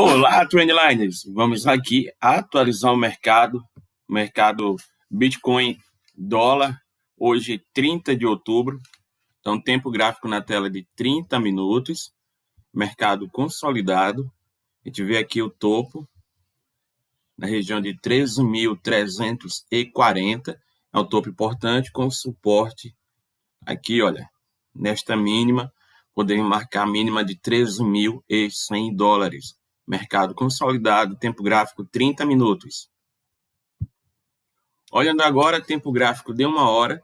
Olá, Trendliners! Vamos aqui atualizar o mercado, mercado Bitcoin, dólar, hoje 30 de outubro. Então, tempo gráfico na tela de 30 minutos, mercado consolidado. A gente vê aqui o topo, na região de 13.340, é um topo importante com suporte aqui, olha, nesta mínima, podemos marcar a mínima de 13.100 dólares mercado consolidado, tempo gráfico 30 minutos. Olhando agora, tempo gráfico de uma hora.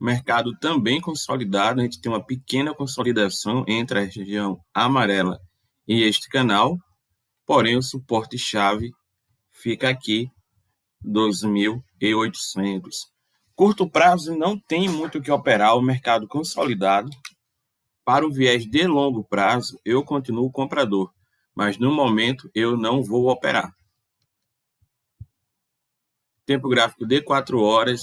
Mercado também consolidado, a gente tem uma pequena consolidação entre a região amarela e este canal, porém o suporte-chave fica aqui, 2.800. Curto prazo não tem muito o que operar, o mercado consolidado, para o viés de longo prazo, eu continuo comprador, mas no momento eu não vou operar. Tempo gráfico de 4 horas.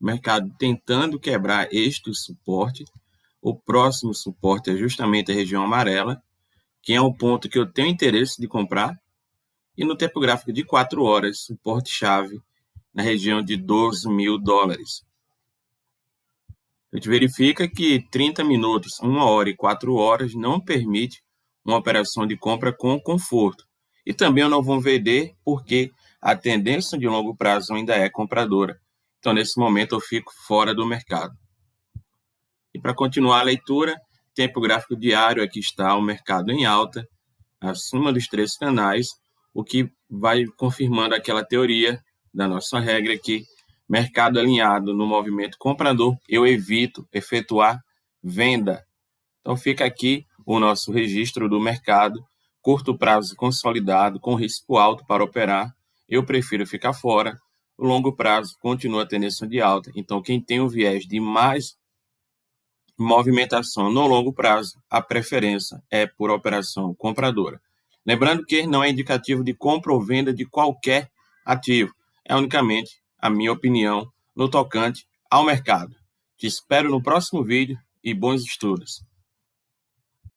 Mercado tentando quebrar este suporte. O próximo suporte é justamente a região amarela, que é um ponto que eu tenho interesse de comprar. E no tempo gráfico de 4 horas, suporte-chave na região de 12 mil dólares a gente verifica que 30 minutos, 1 hora e 4 horas não permite uma operação de compra com conforto. E também eu não vou vender porque a tendência de longo prazo ainda é compradora. Então, nesse momento, eu fico fora do mercado. E para continuar a leitura, tempo gráfico diário, aqui está o mercado em alta, acima dos três canais, o que vai confirmando aquela teoria da nossa regra que mercado alinhado no movimento comprador, eu evito efetuar venda. Então fica aqui o nosso registro do mercado, curto prazo consolidado, com risco alto para operar. Eu prefiro ficar fora. O longo prazo continua a tendência de alta. Então, quem tem o viés de mais movimentação no longo prazo, a preferência é por operação compradora. Lembrando que não é indicativo de compra ou venda de qualquer ativo, é unicamente a minha opinião no tocante ao mercado. Te espero no próximo vídeo e bons estudos!